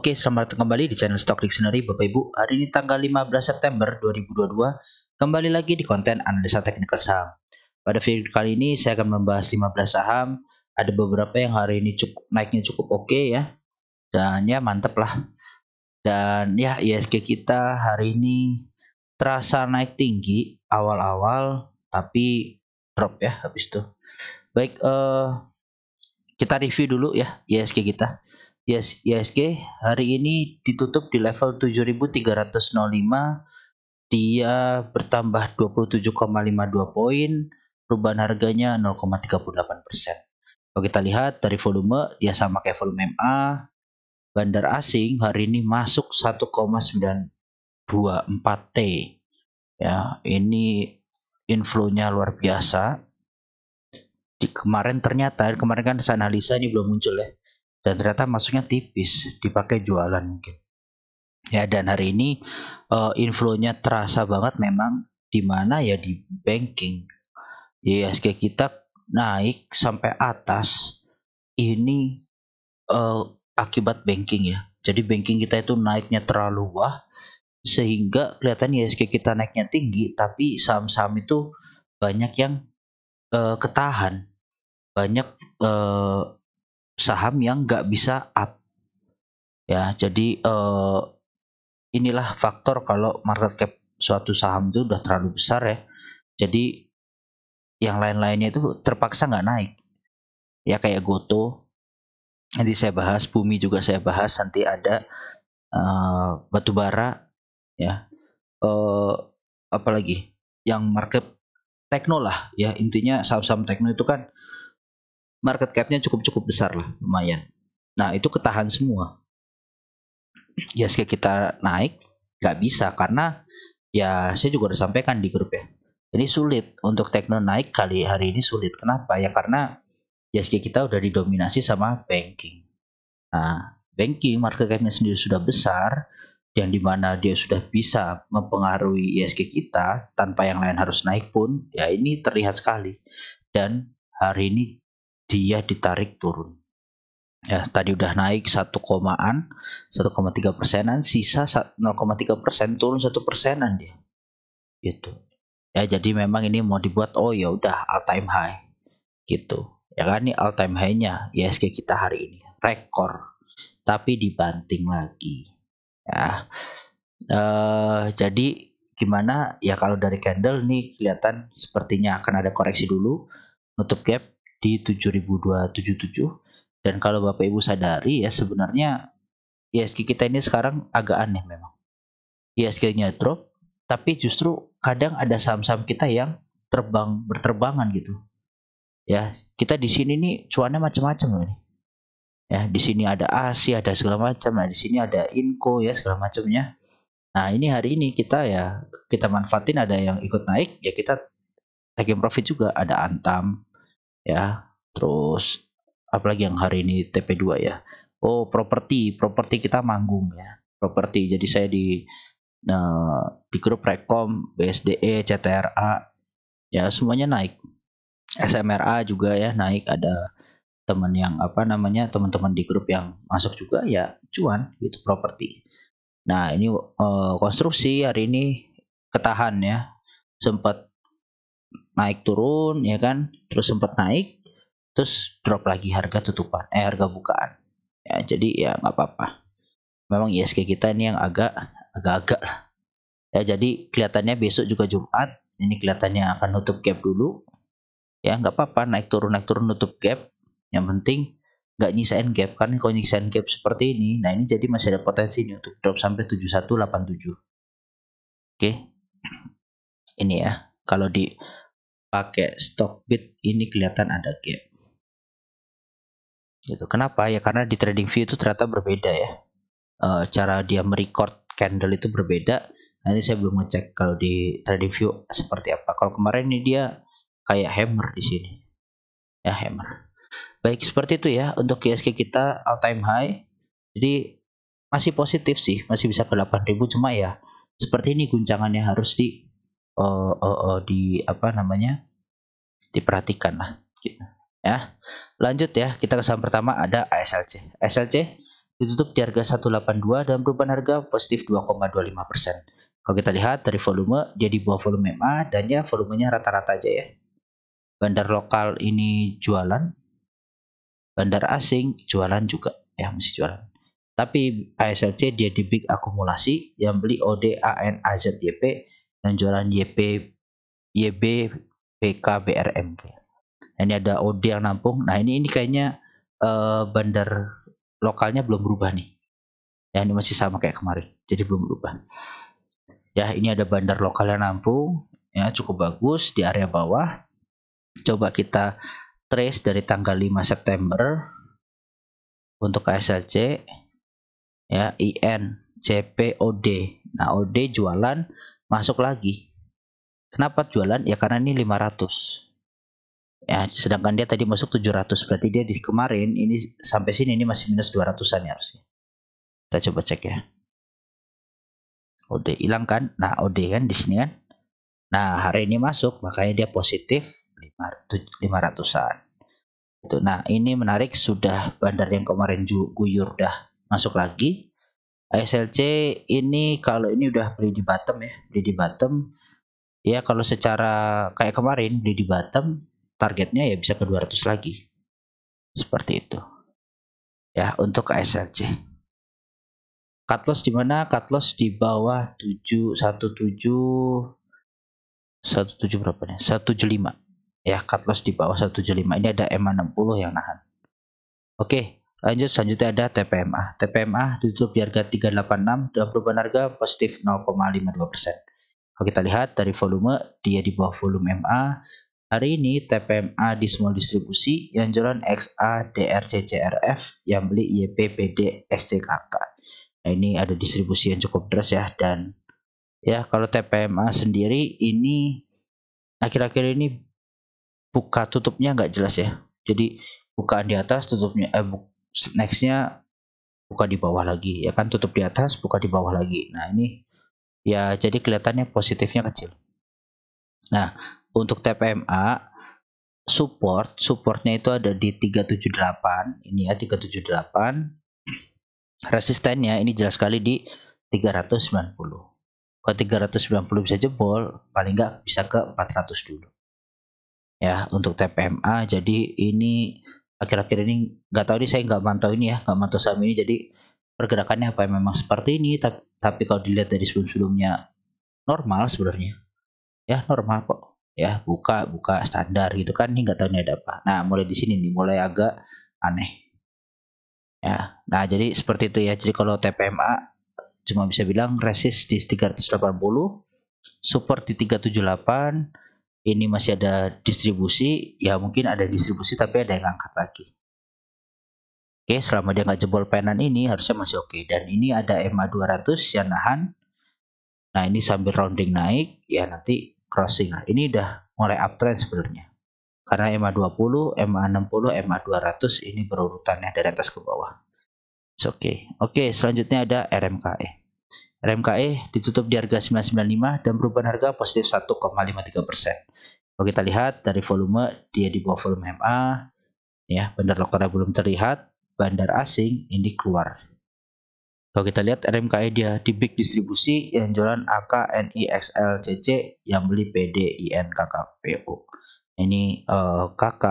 Oke, selamat datang kembali di channel Stock Dictionary Bapak Ibu. Hari ini tanggal 15 September 2022, kembali lagi di konten analisa teknikal saham. Pada video kali ini saya akan membahas 15 saham, ada beberapa yang hari ini cukup naiknya cukup oke okay ya. Dan ya mantep lah. Dan ya ISG kita hari ini terasa naik tinggi awal-awal tapi drop ya habis itu. Baik eh uh, kita review dulu ya ISG kita yes ISG hari ini ditutup di level 7305 dia bertambah 27,52 poin perubahan harganya 0,38 persen kalau kita lihat dari volume dia sama kayak volume MA bandar asing hari ini masuk 1,924 T ya ini inflownya luar biasa di, kemarin ternyata kemarin kan analisa ini belum muncul ya dan ternyata masuknya tipis dipakai jualan mungkin ya dan hari ini uh, eh, inflonya terasa banget memang di mana ya di banking IHSG kita naik sampai atas ini uh, akibat banking ya jadi banking kita itu naiknya terlalu wah sehingga kelihatan IHSG kita naiknya tinggi tapi saham-saham itu banyak yang uh, ketahan banyak uh, saham yang nggak bisa up. Ya, jadi uh, inilah faktor kalau market cap suatu saham itu udah terlalu besar ya. Jadi yang lain-lainnya itu terpaksa nggak naik. Ya kayak Goto. Nanti saya bahas bumi juga saya bahas nanti ada uh, eh, batubara ya. Uh, apalagi yang market tekno lah ya intinya saham-saham tekno itu kan market capnya cukup-cukup besar lah lumayan. Nah itu ketahan semua. Ya yes, kita naik nggak bisa karena ya saya juga udah sampaikan di grup ya. Ini sulit untuk tekno naik kali hari ini sulit. Kenapa? Ya karena ya yes, kita udah didominasi sama banking. Nah, banking market capnya sendiri sudah besar, di dimana dia sudah bisa mempengaruhi ya, ISG kita tanpa yang lain harus naik pun ya ini terlihat sekali dan hari ini dia ditarik turun ya tadi udah naik 1 komaan 1,3 persenan sisa 0,3 persen turun 1 persenan dia gitu ya jadi memang ini mau dibuat oh ya udah all time high gitu ya kan ini all time high nya ISG kita hari ini rekor tapi dibanting lagi ya eh, jadi gimana ya kalau dari candle nih kelihatan sepertinya akan ada koreksi dulu nutup gap di 7277 dan kalau Bapak Ibu sadari ya sebenarnya ISG kita ini sekarang agak aneh memang. ISG-nya drop tapi justru kadang ada saham-saham kita yang terbang berterbangan gitu. Ya, kita di sini nih cuannya macam-macam ini. Ya, di sini ada ASI, ada segala macam. Nah, di sini ada INCO ya segala macamnya. Nah, ini hari ini kita ya kita manfaatin ada yang ikut naik ya kita taking profit juga ada Antam, ya terus apalagi yang hari ini TP2 ya oh properti properti kita manggung ya properti jadi saya di nah, di grup rekom BSDE CTRA ya semuanya naik SMRA juga ya naik ada teman yang apa namanya teman-teman di grup yang masuk juga ya cuan gitu properti nah ini uh, konstruksi hari ini ketahan ya sempat naik turun ya kan terus sempat naik terus drop lagi harga tutupan eh harga bukaan ya jadi ya nggak apa-apa memang ISG kita ini yang agak agak-agak lah ya jadi kelihatannya besok juga Jumat ini kelihatannya akan nutup gap dulu ya nggak apa-apa naik turun naik turun nutup gap yang penting nggak nyisain gap kan kalau nyisain gap seperti ini nah ini jadi masih ada potensi nih untuk drop sampai 7187 oke ini ya kalau di pakai stock bit ini kelihatan ada gap gitu kenapa ya karena di trading view itu ternyata berbeda ya e, cara dia merecord candle itu berbeda nanti saya belum ngecek kalau di trading view seperti apa kalau kemarin ini dia kayak hammer di sini ya hammer baik seperti itu ya untuk ISK e kita all time high jadi masih positif sih masih bisa ke 8000 cuma ya seperti ini guncangannya harus di uh, uh, uh, di apa namanya diperhatikan lah gitu. ya lanjut ya kita ke pertama ada ASLC ASLC ditutup di harga 182 dan perubahan harga positif 2,25 persen kalau kita lihat dari volume dia di bawah volume MA dan ya volumenya rata-rata aja ya bandar lokal ini jualan bandar asing jualan juga ya masih jualan tapi ASLC dia di big akumulasi yang beli ODAN dan AZYP yang jualan YP YB PK, BRM nah, ini ada OD yang nampung nah ini ini kayaknya uh, bandar lokalnya belum berubah nih ya ini masih sama kayak kemarin jadi belum berubah ya ini ada bandar lokal yang nampung ya cukup bagus di area bawah coba kita trace dari tanggal 5 September untuk KSLC ya IN CP OD. nah OD jualan masuk lagi. Kenapa jualan? Ya karena ini 500. Ya, sedangkan dia tadi masuk 700. Berarti dia di kemarin ini sampai sini ini masih minus 200-an ya harusnya. Kita coba cek ya. OD hilang kan? Nah, OD kan di sini kan. Nah, hari ini masuk makanya dia positif 500-an. Nah, ini menarik sudah bandar yang kemarin guyur dah masuk lagi SLC ini kalau ini udah beli di bottom ya beli di bottom ya kalau secara kayak kemarin beli di bottom targetnya ya bisa ke 200 lagi seperti itu ya untuk SLC cut loss di mana cut loss di bawah 717 17 berapa nih 175 ya cut loss di bawah 175 ini ada MA60 yang nahan oke okay. Lanjut selanjutnya ada TPMA. TPMA ditutup di harga 386 dengan perubahan harga positif 0,52%. Kalau kita lihat dari volume, dia di bawah volume MA. Hari ini TPMA di small distribusi yang jualan XA, DRCCRF, yang beli YPPD, SCKK. Nah, ini ada distribusi yang cukup deras ya dan ya kalau TPMA sendiri ini akhir-akhir ini buka tutupnya nggak jelas ya. Jadi bukaan di atas tutupnya eh, nextnya buka di bawah lagi ya kan tutup di atas buka di bawah lagi nah ini ya jadi kelihatannya positifnya kecil nah untuk TPMA support supportnya itu ada di 378 ini ya 378 resistennya ini jelas sekali di 390 kalau 390 bisa jebol paling nggak bisa ke 400 dulu ya untuk TPMA jadi ini akhir-akhir ini nggak tahu nih saya nggak mantau ini ya nggak mantau saham ini jadi pergerakannya apa yang memang seperti ini tapi, tapi kalau dilihat dari sebelum-sebelumnya normal sebenarnya ya normal kok ya buka buka standar gitu kan ini nggak tahu ini ada apa nah mulai di sini nih mulai agak aneh ya nah jadi seperti itu ya jadi kalau TPMA cuma bisa bilang resist di 380 support di 378 ini masih ada distribusi, ya mungkin ada distribusi tapi ada yang angkat lagi. Oke, selama dia nggak jebol penan ini harusnya masih oke. Dan ini ada ma 200 yang nahan. Nah, ini sambil rounding naik, ya nanti crossing. Nah, ini udah mulai uptrend sebenarnya. Karena ma 20, ma 60, ma 200 ini berurutannya dari atas ke bawah. Oke, okay. oke okay, selanjutnya ada RMKE. RMKE ditutup di harga 995 dan perubahan harga positif 1,53%. Kalau kita lihat dari volume, dia di bawah volume MA, ya bandar lokalnya belum terlihat, bandar asing ini keluar. Kalau kita lihat RMKE dia di big distribusi yang jualan AK, yang beli PD, Ini uh, eh, KK,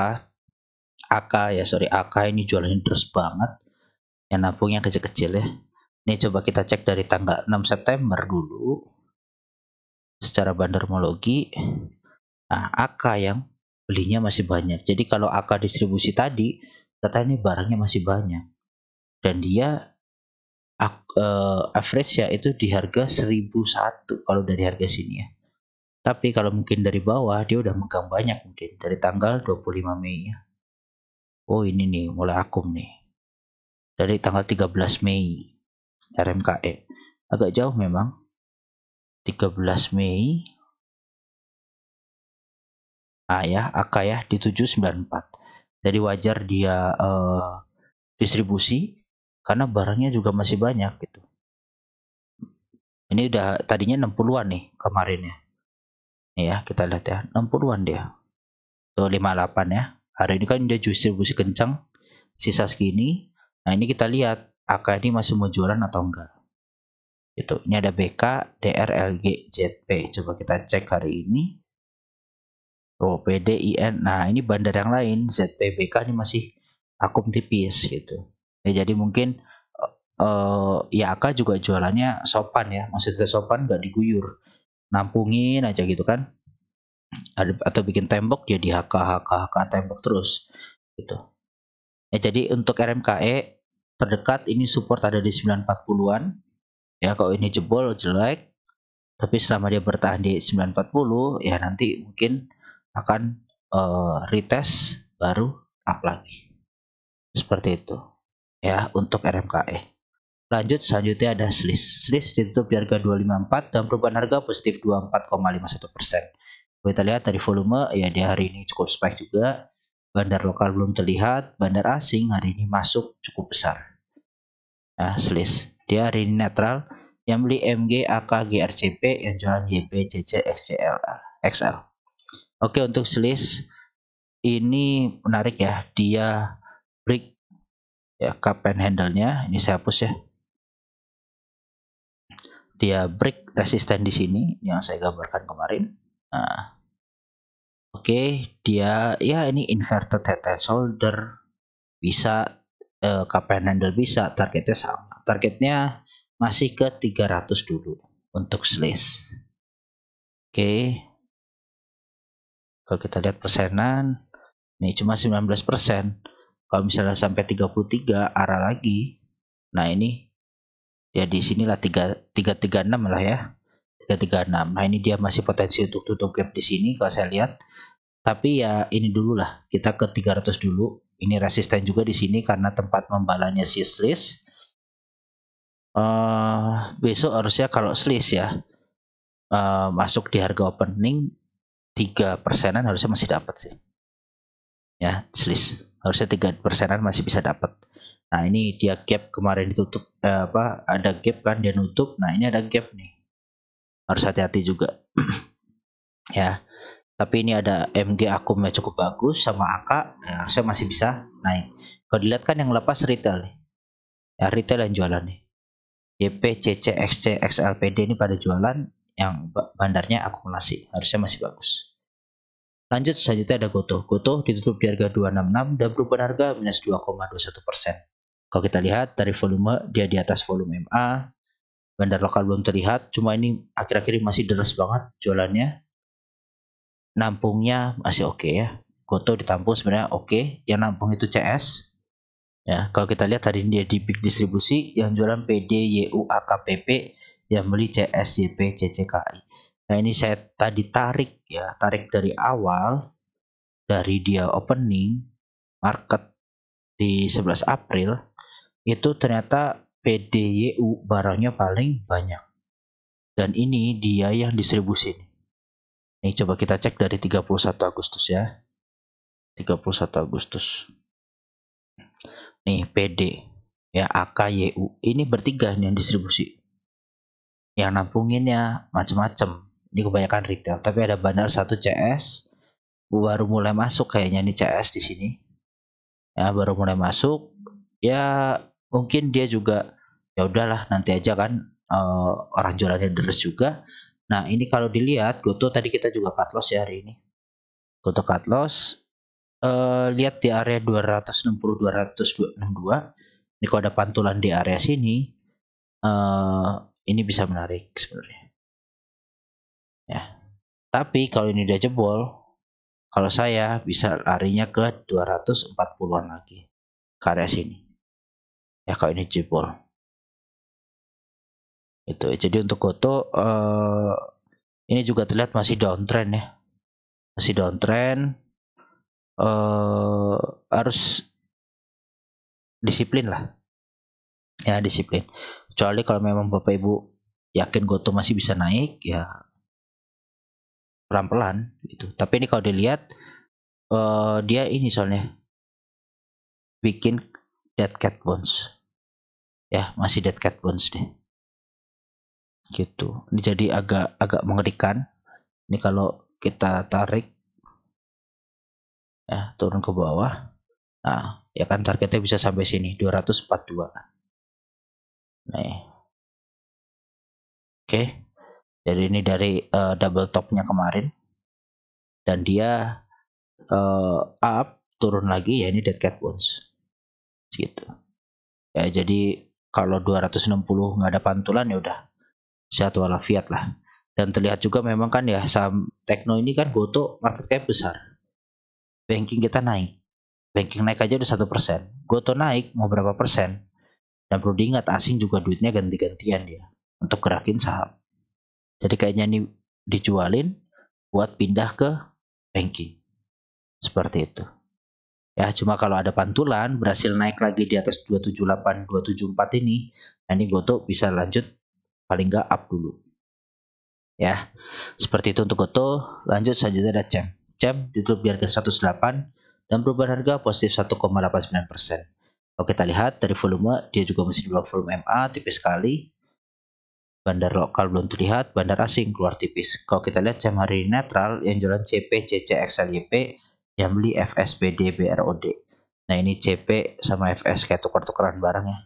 AK ya sorry AK ini jualannya terus banget, yang nabungnya kecil-kecil ya ini coba kita cek dari tanggal 6 September dulu. Secara bandarmologi, nah AK yang belinya masih banyak. Jadi kalau AK distribusi tadi, ternyata ini barangnya masih banyak. Dan dia uh, average ya itu di harga 1001 kalau dari harga sini ya. Tapi kalau mungkin dari bawah dia udah megang banyak mungkin dari tanggal 25 Mei ya. Oh ini nih mulai akum nih. Dari tanggal 13 Mei RMKE agak jauh memang 13 Mei ayah, ya AK ya di 794 jadi wajar dia uh, distribusi karena barangnya juga masih banyak gitu ini udah tadinya 60-an nih kemarin ya ini ya kita lihat ya 60-an dia tuh 58 ya hari ini kan dia distribusi kencang sisa segini nah ini kita lihat AK ini masih mau jualan atau enggak itu ini ada BK DR, LG, JP. coba kita cek hari ini Oh PDIN nah ini bandar yang lain ZP BK ini masih akum tipis gitu ya jadi mungkin uh, ya AK juga jualannya sopan ya maksudnya sopan nggak diguyur nampungin aja gitu kan atau bikin tembok dia di HK HK HK tembok terus gitu ya jadi untuk RMKE terdekat ini support ada di 940-an ya kalau ini jebol jelek tapi selama dia bertahan di 940 ya nanti mungkin akan uh, retest baru up lagi seperti itu ya untuk RMKE lanjut selanjutnya ada SLIS SLIS ditutup di harga 254 dan perubahan harga positif 24,51% kita lihat dari volume ya di hari ini cukup spike juga bandar lokal belum terlihat bandar asing hari ini masuk cukup besar Nah, selis dia hari ini netral yang beli MG AK GRCP yang jualan GP CC XCL XL oke untuk selis ini menarik ya dia break ya cup and handle nya ini saya hapus ya dia break resisten di sini yang saya gambarkan kemarin nah oke okay, dia ya ini inverted head and shoulder bisa uh, eh, KPN handle bisa targetnya sama targetnya masih ke 300 dulu untuk slice. oke okay. kalau kita lihat persenan ini cuma 19% kalau misalnya sampai 33 arah lagi nah ini ya di sinilah 336 lah ya 336 nah ini dia masih potensi untuk tutup gap di sini kalau saya lihat tapi ya ini dulu lah kita ke 300 dulu ini resisten juga di sini karena tempat membalanya si slis. Uh, eh, besok harusnya kalau slis ya uh, masuk di harga opening 3 persenan harusnya masih dapat sih. Ya, slis harusnya 3 persenan masih bisa dapat. Nah, ini dia gap kemarin ditutup eh, apa ada gap kan dia nutup. Nah, ini ada gap nih. Harus hati-hati juga. ya tapi ini ada MG yang cukup bagus sama AK ya, saya masih bisa naik kalau dilihat kan yang lepas retail nih. ya retail yang jualan nih YP CC, XC, XLPD ini pada jualan yang bandarnya akumulasi harusnya masih bagus lanjut selanjutnya ada Goto Goto ditutup di harga 266 dan perubahan harga minus 2,21% kalau kita lihat dari volume dia di atas volume MA bandar lokal belum terlihat cuma ini akhir-akhir masih deras banget jualannya nampungnya masih oke okay ya Goto ditampung sebenarnya oke okay. yang nampung itu CS ya kalau kita lihat tadi dia di big distribusi yang jualan PD YU AKPP yang beli CS YP CCKI nah ini saya tadi tarik ya tarik dari awal dari dia opening market di 11 April itu ternyata PDYU barangnya paling banyak dan ini dia yang distribusi ini. Ini coba kita cek dari 31 Agustus ya. 31 Agustus. Nih PD ya AKYU. Ini bertiga nih yang distribusi. Yang nampunginnya macam-macam. Ini kebanyakan retail, tapi ada bandar satu CS baru mulai masuk kayaknya nih CS di sini. Ya, baru mulai masuk. Ya, mungkin dia juga ya udahlah nanti aja kan uh, orang jualannya deres juga Nah, ini kalau dilihat goto tadi kita juga cut loss ya hari ini. Goto cut loss eh, lihat di area 260 262. Ini kalau ada pantulan di area sini eh, ini bisa menarik sebenarnya. Ya. Tapi kalau ini udah jebol, kalau saya bisa larinya ke 240-an lagi ke area sini. Ya kalau ini jebol itu jadi untuk goto uh, ini juga terlihat masih downtrend ya masih downtrend uh, eh, harus disiplin lah ya disiplin kecuali kalau memang bapak ibu yakin goto masih bisa naik ya pelan-pelan gitu tapi ini kalau dilihat uh, dia ini soalnya bikin dead cat bones ya masih dead cat bones deh gitu jadi agak agak mengerikan ini kalau kita tarik ya turun ke bawah nah ya kan targetnya bisa sampai sini 242 nih oke jadi ini dari uh, double topnya kemarin dan dia uh, up turun lagi ya ini dead cat bones gitu ya jadi kalau 260 nggak ada pantulan ya udah sehat walafiat lah dan terlihat juga memang kan ya saham Tekno ini kan Goto market cap besar banking kita naik banking naik aja udah satu persen Goto naik mau berapa persen dan perlu diingat asing juga duitnya ganti-gantian dia untuk gerakin saham jadi kayaknya ini dijualin buat pindah ke banking seperti itu ya cuma kalau ada pantulan berhasil naik lagi di atas 278 274 ini nah ini Goto bisa lanjut paling nggak up dulu ya seperti itu untuk goto lanjut selanjutnya ada cem cem ditutup di harga 108 dan perubahan harga positif 1,89 Oke kita lihat dari volume dia juga masih di blok volume MA tipis sekali bandar lokal belum terlihat, bandar asing keluar tipis. Kalau kita lihat jam hari ini netral yang jualan CP, CC, XLYP, yang beli FSBD, BROD. Nah ini CP sama FS kayak tukar-tukaran barang ya.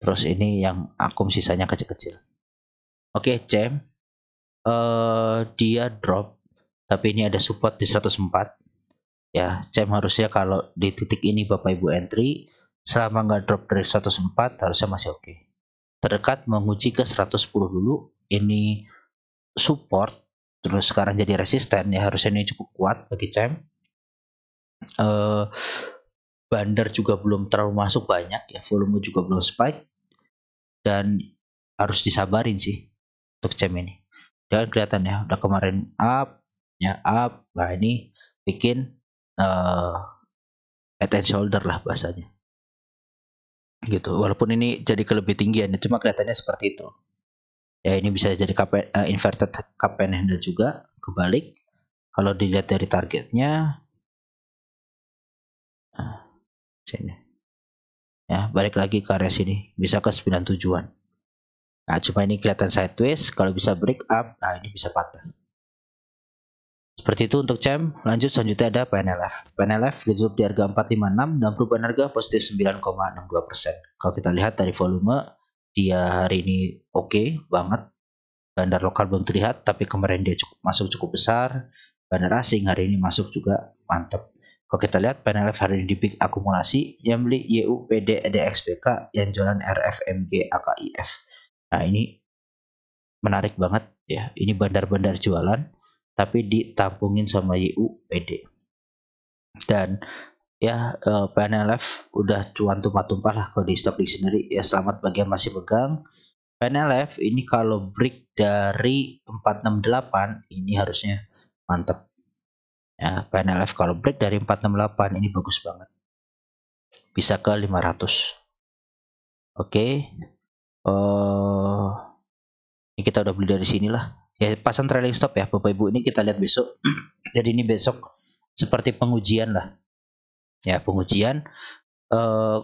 Terus ini yang akum sisanya kecil-kecil oke okay, Cem. uh, dia drop tapi ini ada support di 104 ya Cem harusnya kalau di titik ini bapak ibu entry selama nggak drop dari 104 harusnya masih oke okay. terdekat menguji ke 110 dulu ini support terus sekarang jadi resisten ya harusnya ini cukup kuat bagi Cem. uh, bandar juga belum terlalu masuk banyak ya volume juga belum spike dan harus disabarin sih untuk jam ini dan kelihatan ya udah kemarin up ya up nah ini bikin uh, head and shoulder lah bahasanya gitu walaupun ini jadi ke lebih tinggian ya, cuma kelihatannya seperti itu ya ini bisa jadi KP, uh, eh, inverted cup and handle juga kebalik kalau dilihat dari targetnya nah, sini ya balik lagi ke area sini bisa ke 97an Nah, cuma ini kelihatan sideways, kalau bisa break up, nah ini bisa patah. Seperti itu untuk CEM, lanjut selanjutnya ada PNLF. PNLF ditutup di harga 456 dan perubahan harga positif 9,62%. Kalau kita lihat dari volume, dia hari ini oke okay banget. Bandar lokal belum terlihat, tapi kemarin dia cukup, masuk cukup besar. Bandar asing hari ini masuk juga mantap. Kalau kita lihat PNLF hari ini di peak akumulasi, yang beli YU, PD, EDXPK, yang jualan RFMG, AKIF. Nah, ini menarik banget ya. Ini bandar-bandar jualan tapi ditampungin sama YUPD. Dan ya eh, Panel PNLF udah cuan tumpah-tumpah lah kalau di stock sendiri ya selamat bagi yang masih pegang. PNLF ini kalau break dari 468 ini harusnya mantep Ya, PNLF kalau break dari 468 ini bagus banget. Bisa ke 500. Oke uh, ini kita udah beli dari sinilah ya pasang trailing stop ya Bapak Ibu ini kita lihat besok jadi ini besok seperti pengujian lah ya pengujian uh,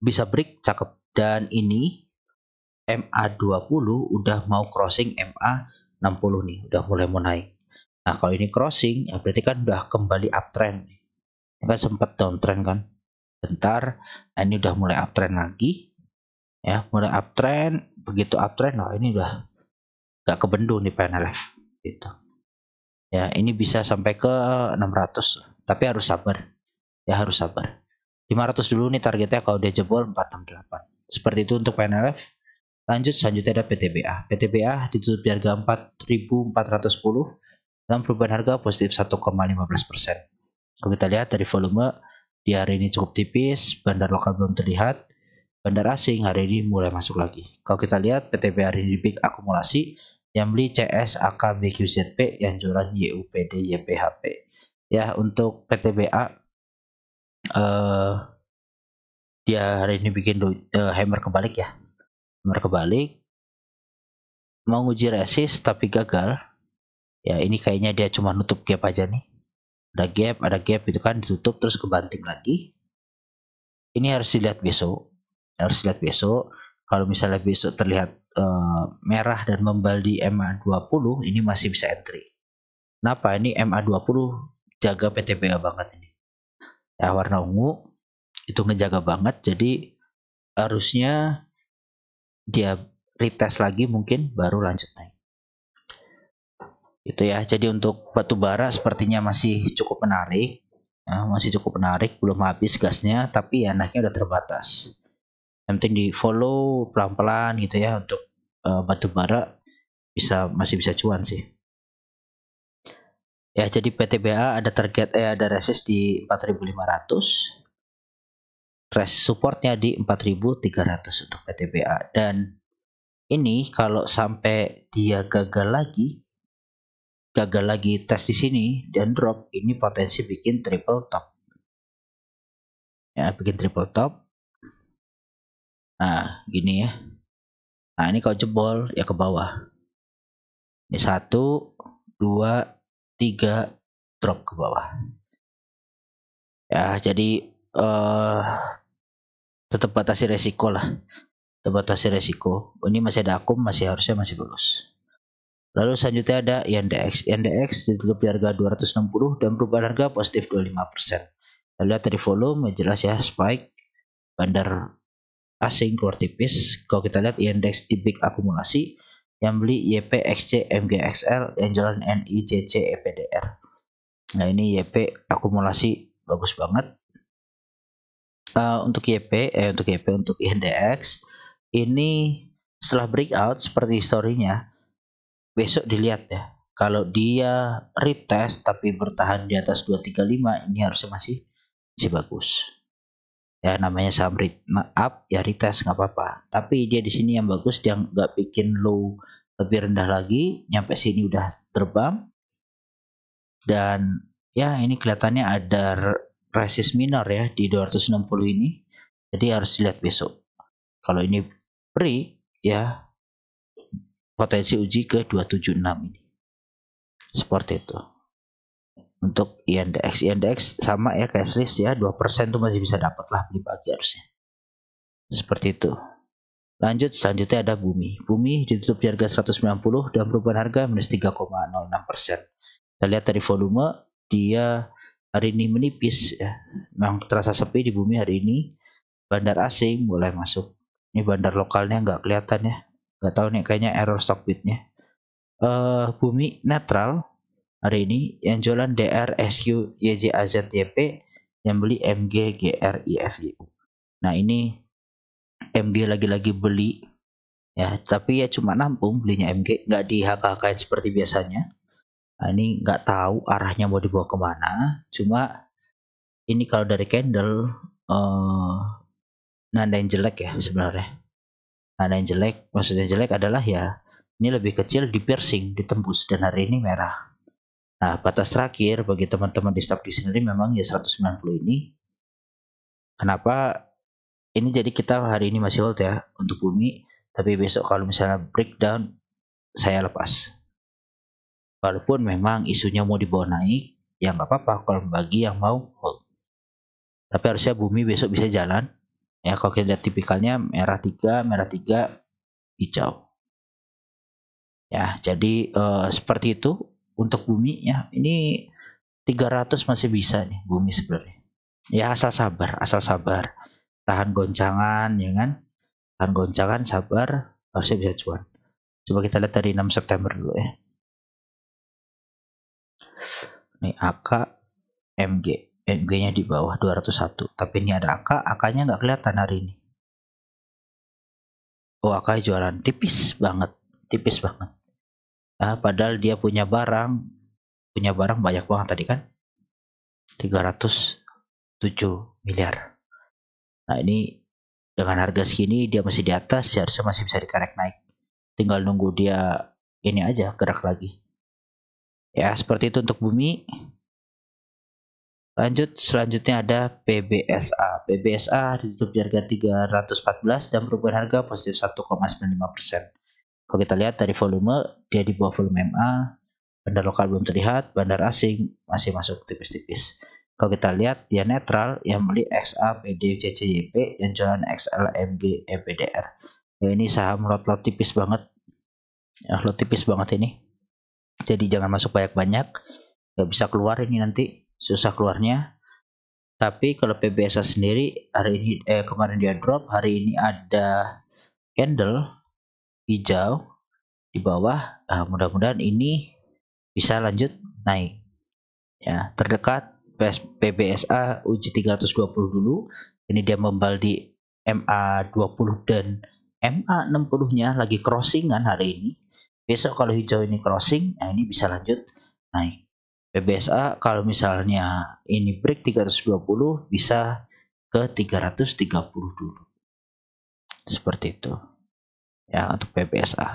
bisa break cakep dan ini MA20 udah mau crossing MA60 nih udah mulai mau naik nah kalau ini crossing ya berarti kan udah kembali uptrend ini kan sempat downtrend kan bentar nah ini udah mulai uptrend lagi ya mulai uptrend begitu uptrend nah ini udah gak kebendung di PNLF gitu ya ini bisa sampai ke 600 tapi harus sabar ya harus sabar 500 dulu nih targetnya kalau dia jebol 468 seperti itu untuk PNLF lanjut selanjutnya ada PTBA PTBA ditutup di harga 4410 dalam perubahan harga positif 1,15% kalau kita lihat dari volume di hari ini cukup tipis bandar lokal belum terlihat bandar asing hari ini mulai masuk lagi. Kalau kita lihat PTP hari ini pick akumulasi yang beli CS AK BQZP yang jualan YUPD YPHP. Ya, untuk PTBA eh dia hari ini bikin uh, hammer kebalik ya. Hammer kebalik mau uji resist tapi gagal. Ya, ini kayaknya dia cuma nutup gap aja nih. Ada gap, ada gap itu kan ditutup terus kebanting lagi. Ini harus dilihat besok harus lihat besok kalau misalnya besok terlihat e, merah dan membal di MA20 ini masih bisa entry kenapa ini MA20 jaga PTBA banget ini ya warna ungu itu ngejaga banget jadi harusnya dia retest lagi mungkin baru lanjut naik itu ya jadi untuk batu bara sepertinya masih cukup menarik ya, masih cukup menarik belum habis gasnya tapi ya naiknya udah terbatas yang penting di follow pelan-pelan gitu ya untuk uh, batu bara bisa masih bisa cuan sih ya jadi PTBA ada target eh ada resist di 4500 res supportnya di 4300 untuk PTBA dan ini kalau sampai dia gagal lagi gagal lagi tes di sini dan drop ini potensi bikin triple top ya bikin triple top Nah, gini ya. Nah, ini kalau jebol ya ke bawah. Ini satu, dua, tiga, drop ke bawah. Ya, jadi uh, tetap batasi resiko lah. Tetap batasi resiko. Oh, ini masih ada akum, masih harusnya masih bagus. Lalu selanjutnya ada INDX. INDX ditutup di harga 260 dan perubahan harga positif 25%. lihat dari volume, jelas ya spike. Bandar asing keluar tipis kalau kita lihat indeks di big akumulasi yang beli YP, XC, MGXL, yang jalan NIJC EPDR nah ini YP akumulasi bagus banget uh, untuk YP eh untuk YP eh, untuk INDX ini setelah breakout seperti historinya besok dilihat ya kalau dia retest tapi bertahan di atas 235 ini harusnya masih masih bagus ya namanya saham up ya retest nggak apa-apa tapi dia di sini yang bagus dia nggak bikin low lebih rendah lagi nyampe sini udah terbang dan ya ini kelihatannya ada resist minor ya di 260 ini jadi harus dilihat besok kalau ini break ya potensi uji ke 276 ini seperti itu untuk INDX INDX sama ya cashless ya 2% itu masih bisa dapat lah beli pagi harusnya seperti itu lanjut selanjutnya ada bumi bumi ditutup di harga 190 dan perubahan harga minus 3,06% kita lihat dari volume dia hari ini menipis ya memang terasa sepi di bumi hari ini bandar asing mulai masuk ini bandar lokalnya nggak kelihatan ya nggak tahu nih kayaknya error stock bidnya uh, bumi netral hari ini yang jualan DR SQ YJ AZYP yang beli MG GR nah ini MG lagi-lagi beli ya tapi ya cuma nampung belinya MG nggak di HKK seperti biasanya nah, ini nggak tahu arahnya mau dibawa kemana cuma ini kalau dari candle uh, eh, yang jelek ya sebenarnya yang jelek maksudnya jelek adalah ya ini lebih kecil di piercing ditembus dan hari ini merah Nah, batas terakhir bagi teman-teman di stop di sini memang ya 190 ini. Kenapa ini jadi kita hari ini masih hold ya untuk bumi, tapi besok kalau misalnya breakdown saya lepas. Walaupun memang isunya mau dibawa naik, ya nggak apa-apa kalau bagi yang mau hold. Tapi harusnya bumi besok bisa jalan. Ya kalau kita lihat tipikalnya merah 3, merah 3, hijau. Ya, jadi eh, seperti itu untuk bumi ya ini 300 masih bisa nih bumi sebenarnya ya asal sabar asal sabar tahan goncangan ya kan tahan goncangan sabar harusnya bisa cuan coba kita lihat dari 6 September dulu ya ini AK MG MG nya di bawah 201 tapi ini ada AK AK nya nggak kelihatan hari ini oh AK jualan tipis banget tipis banget uh, padahal dia punya barang punya barang banyak banget tadi kan 307 miliar nah ini dengan harga segini dia masih di atas seharusnya ya masih bisa dikorek naik tinggal nunggu dia ini aja gerak lagi ya seperti itu untuk bumi lanjut selanjutnya ada PBSA PBSA ditutup di harga 314 dan perubahan harga positif 1,95% kalau kita lihat dari volume, dia di bawah volume MA, bandar lokal belum terlihat, bandar asing masih masuk tipis-tipis. Kalau kita lihat dia netral, yang beli XA, PD, CCYP, yang jualan XL, MG, EPDR. Ya ini saham lot-lot tipis banget. Ya, lot tipis banget ini. Jadi jangan masuk banyak-banyak. Gak bisa keluar ini nanti, susah keluarnya. Tapi kalau PBSA sendiri hari ini eh kemarin dia drop, hari ini ada candle hijau di bawah nah, mudah-mudahan ini bisa lanjut naik ya terdekat PBSA uji 320 dulu ini dia membal di MA20 dan MA60 nya lagi crossingan hari ini besok kalau hijau ini crossing nah ini bisa lanjut naik PBSA kalau misalnya ini break 320 bisa ke 330 dulu seperti itu ya untuk PPSA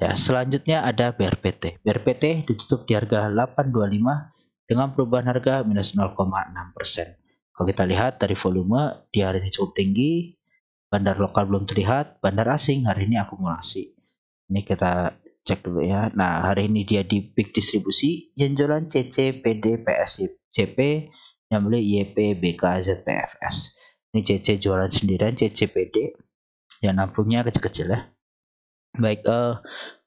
ya selanjutnya ada BRPT BRPT ditutup di harga 825 dengan perubahan harga minus 0,6% kalau kita lihat dari volume di hari ini cukup tinggi bandar lokal belum terlihat bandar asing hari ini akumulasi ini kita cek dulu ya. Nah, hari ini dia di big distribusi jenjolan CC, PD, PS, CP, yang beli YP, e BK, ZPFS. Ini CC jualan sendirian, CC, PD ya nabungnya kecil-kecil ya baik uh, eh,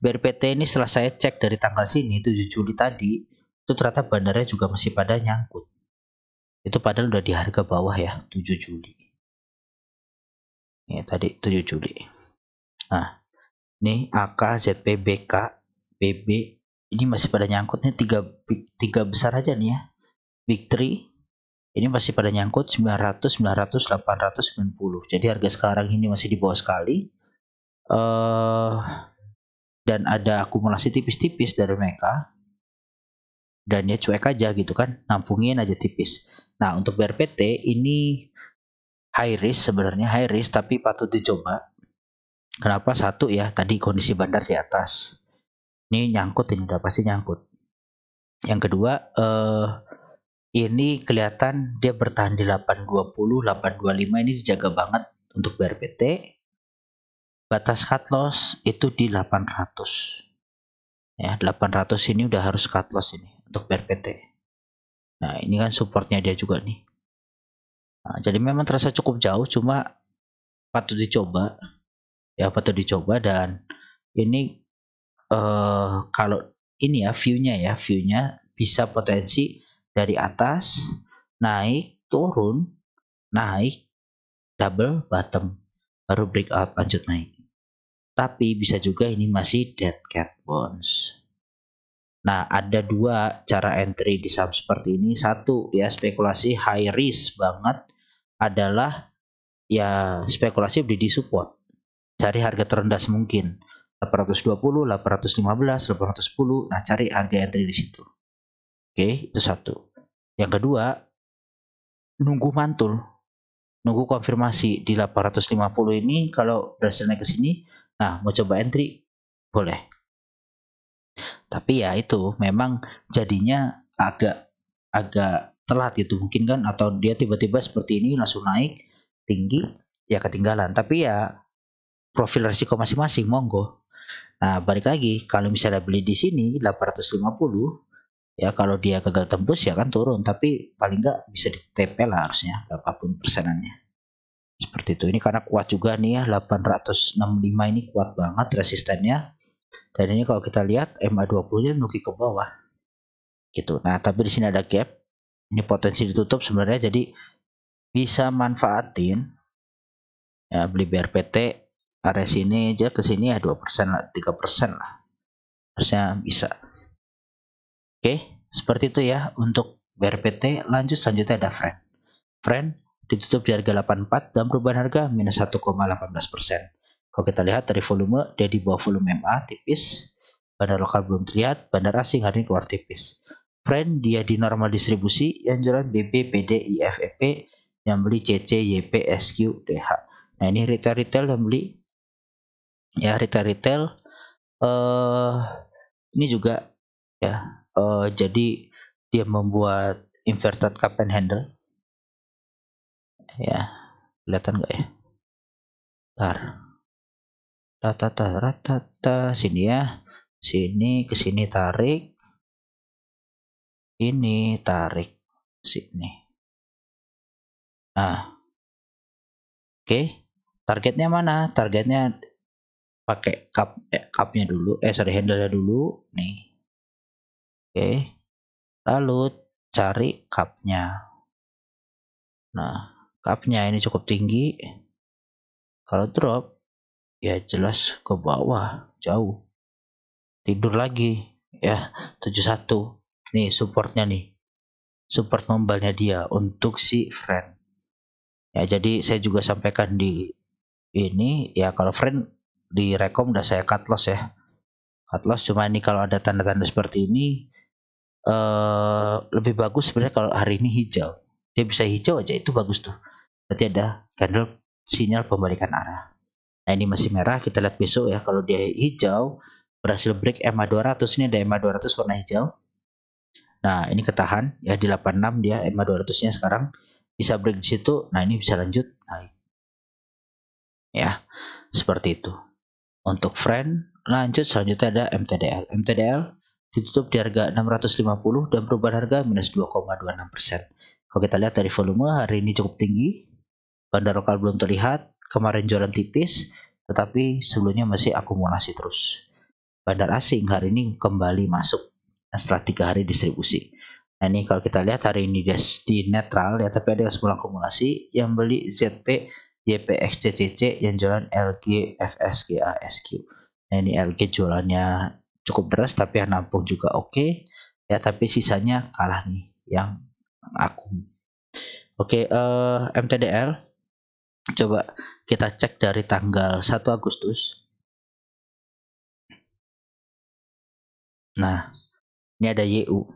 BRPT ini setelah saya cek dari tanggal sini 7 Juli tadi itu ternyata bandarnya juga masih pada nyangkut itu padahal udah di harga bawah ya 7 Juli ya tadi 7 Juli nah ini AK BK BB ini masih pada nyangkut nih tiga, tiga besar aja nih ya big 3 ini masih pada nyangkut 900, 900, 890. Jadi harga sekarang ini masih di bawah sekali. Uh, dan ada akumulasi tipis-tipis dari mereka. Dan ya cuek aja gitu kan, nampungin aja tipis. Nah untuk BRPT ini high risk sebenarnya high risk tapi patut dicoba. Kenapa satu ya tadi kondisi bandar di atas. Ini nyangkut ini udah pasti nyangkut. Yang kedua uh, ini kelihatan dia bertahan di 820, 825 ini dijaga banget untuk BRPT. Batas cut loss itu di 800. Ya, 800 ini udah harus cut loss ini untuk BRPT. Nah, ini kan supportnya dia juga nih. Nah, jadi memang terasa cukup jauh, cuma patut dicoba. Ya, patut dicoba dan ini eh, kalau ini ya view-nya ya, view-nya bisa potensi dari atas, naik, turun, naik, double bottom, baru breakout lanjut naik. Tapi bisa juga ini masih dead cat bones Nah, ada dua cara entry di saham seperti ini. Satu, ya spekulasi high risk banget adalah ya spekulasi beli di support. Cari harga terendah semungkin. 820, 815, 810. Nah, cari harga entry di situ. Oke, itu satu. Yang kedua, nunggu mantul. Nunggu konfirmasi di 850 ini kalau berhasil naik ke sini, nah mau coba entry boleh. Tapi ya itu memang jadinya agak agak telat gitu mungkin kan atau dia tiba-tiba seperti ini langsung naik tinggi ya ketinggalan. Tapi ya profil risiko masing-masing monggo. Nah, balik lagi kalau misalnya beli di sini 850 ya kalau dia gagal tembus ya kan turun tapi paling nggak bisa di TP lah harusnya berapapun persenannya seperti itu ini karena kuat juga nih ya 865 ini kuat banget resistennya dan ini kalau kita lihat MA20 nya nuki ke bawah gitu nah tapi di sini ada gap ini potensi ditutup sebenarnya jadi bisa manfaatin ya beli BRPT area sini aja ke sini ya 2% lah 3% lah harusnya bisa Oke. Okay. Seperti itu ya untuk BRPT. Lanjut selanjutnya ada friend. Friend ditutup di harga 84 dan perubahan harga minus 1,18%. Kalau kita lihat dari volume, dia di bawah volume MA tipis. Bandar lokal belum terlihat, bandar asing hari ini keluar tipis. Friend dia di normal distribusi yang jualan BB, PD, IFEP, yang beli CC, YP, SQ, DH. Nah ini retail-retail yang beli. Ya retail-retail. eh uh, ini juga ya uh, jadi dia membuat inverted cup and handle ya kelihatan nggak ya tar rata rata rata sini ya sini ke sini tarik ini tarik sini nah oke okay. targetnya mana targetnya pakai cup eh, cupnya dulu eh sorry handle dulu nih Oke. Lalu cari cupnya. Nah, cupnya ini cukup tinggi. Kalau drop, ya jelas ke bawah, jauh. Tidur lagi, ya 71. Nih supportnya nih. Support membalnya dia untuk si friend. Ya, jadi saya juga sampaikan di ini ya kalau friend direkom, udah saya cut loss ya. Cut loss cuma ini kalau ada tanda-tanda seperti ini Eh, lebih bagus sebenarnya kalau hari ini hijau dia bisa hijau aja itu bagus tuh berarti ada candle sinyal pembalikan arah nah ini masih merah kita lihat besok ya kalau dia hijau berhasil break ma 200 ini ada ma 200 warna hijau nah ini ketahan ya di 86 dia ma 200 nya sekarang bisa break di situ nah ini bisa lanjut naik ya seperti itu untuk friend lanjut selanjutnya ada MTDL MTDL ditutup di harga 650 dan perubahan harga minus 2,26%. Kalau kita lihat dari volume hari ini cukup tinggi, bandar lokal belum terlihat, kemarin jualan tipis, tetapi sebelumnya masih akumulasi terus. Bandar asing hari ini kembali masuk setelah tiga hari distribusi. Nah ini kalau kita lihat hari ini di, di netral ya, tapi ada sebuah akumulasi yang beli ZP, YPXCCC yang jualan LG, FSG, ASQ. Nah ini LG jualannya cukup deras tapi yang nampung juga oke okay. ya tapi sisanya kalah nih yang aku oke okay, uh, eh, MTDR coba kita cek dari tanggal 1 Agustus nah ini ada YU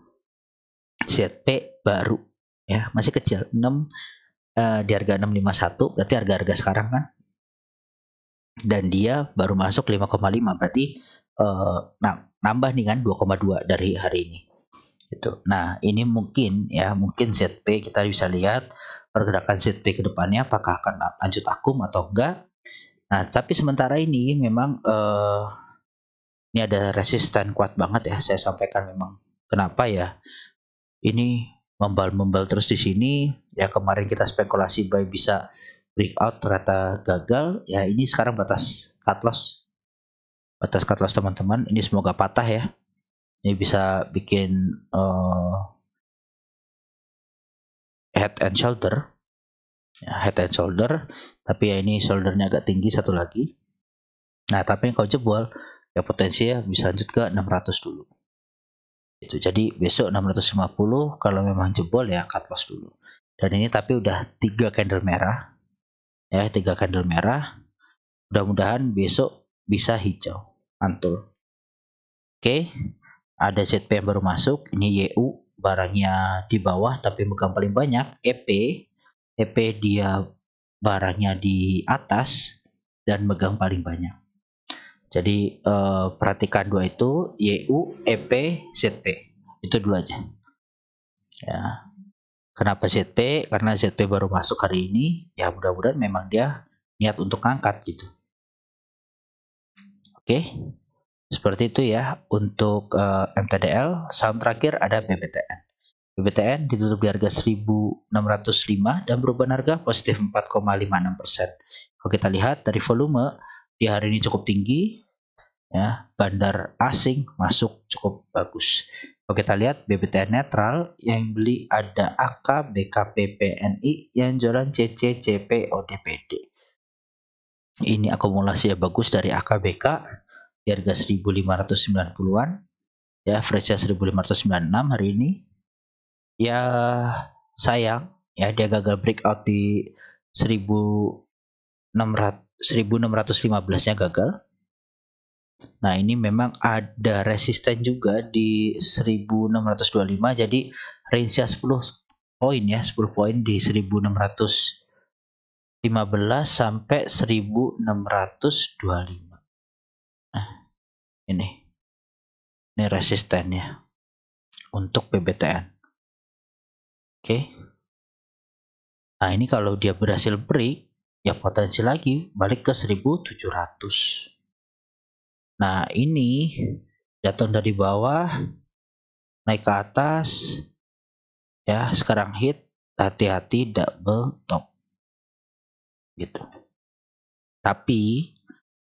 ZP baru ya masih kecil 6 uh, eh, di harga 651 berarti harga-harga sekarang kan dan dia baru masuk 5,5 berarti Eh, nah, nambah nih kan 2,2 dari hari ini itu Nah ini mungkin ya mungkin ZP kita bisa lihat pergerakan ZP ke depannya apakah akan lanjut akum atau enggak. Nah tapi sementara ini memang eh, ini ada resisten kuat banget ya saya sampaikan memang kenapa ya ini membal-membal terus di sini ya kemarin kita spekulasi by bisa breakout ternyata gagal ya ini sekarang batas cut loss batas loss teman-teman ini semoga patah ya ini bisa bikin uh, head and shoulder ya, head and shoulder tapi ya ini shouldernya agak tinggi satu lagi nah tapi kalau jebol ya potensi ya bisa lanjut ke 600 dulu itu jadi besok 650 kalau memang jebol ya cut loss dulu dan ini tapi udah tiga candle merah ya tiga candle merah mudah-mudahan besok bisa hijau mantul oke ada ZP yang baru masuk ini YU barangnya di bawah tapi megang paling banyak EP EP dia barangnya di atas dan megang paling banyak jadi eh, perhatikan dua itu YU EP ZP itu dua aja ya Kenapa ZP? Karena ZP baru masuk hari ini. Ya mudah-mudahan memang dia niat untuk angkat gitu. Oke. Okay. Seperti itu ya untuk uh, eh, MTDL. Saham terakhir ada BPTN. BPTN ditutup di harga 1.605 dan perubahan harga positif 4,56%. Kalau kita lihat dari volume di hari ini cukup tinggi ya, bandar asing masuk cukup bagus. Kalau kita lihat BPTN netral yang beli ada AK, BKP, PNI, yang jualan CC, CP, ODPD ini akumulasi yang bagus dari AKBK di harga 1590-an ya fresh 1596 hari ini ya sayang ya dia gagal breakout di 1600 1615 nya gagal nah ini memang ada resisten juga di 1625 jadi range 10 poin ya 10 poin di 1600 15 sampai 1625. Nah, ini. Ini resistennya untuk PBTN. Oke. Nah, ini kalau dia berhasil break, ya potensi lagi balik ke 1700. Nah, ini datang dari bawah naik ke atas ya, sekarang hit hati-hati double top gitu. Tapi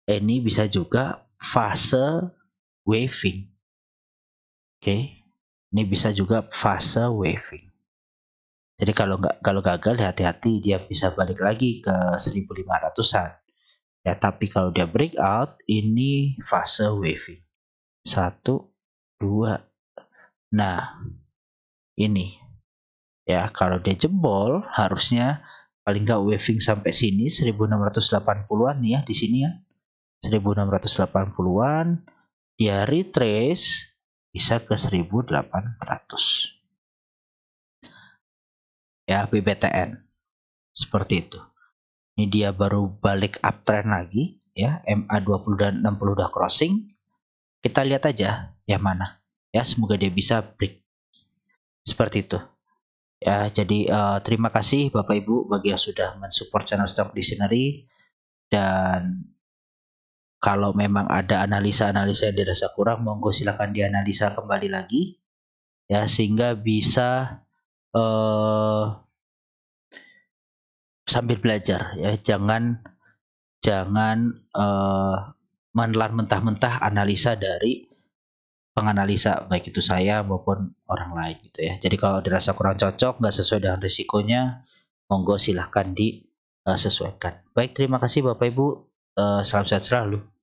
ini bisa juga fase waving. Oke. Okay? Ini bisa juga fase waving. Jadi kalau nggak kalau gagal ya hati-hati dia bisa balik lagi ke 1500-an. Ya, tapi kalau dia breakout ini fase waving. Satu, dua. Nah, ini. Ya, kalau dia jebol harusnya paling nggak waving sampai sini 1680-an ya di sini ya 1680-an dia retrace bisa ke 1800 ya BBTN seperti itu ini dia baru balik uptrend lagi ya MA20 dan 60 udah crossing kita lihat aja yang mana ya semoga dia bisa break seperti itu Ya, jadi uh, terima kasih Bapak Ibu bagi yang sudah mensupport channel Stock Dictionary dan kalau memang ada analisa-analisa yang dirasa kurang, monggo silahkan dianalisa kembali lagi ya sehingga bisa uh, sambil belajar ya jangan jangan uh, menelan mentah-mentah analisa dari penganalisa baik itu saya maupun orang lain gitu ya. Jadi kalau dirasa kurang cocok, nggak sesuai dengan risikonya, monggo silahkan disesuaikan. Eh, baik, terima kasih Bapak Ibu. Eh, salam sehat selalu.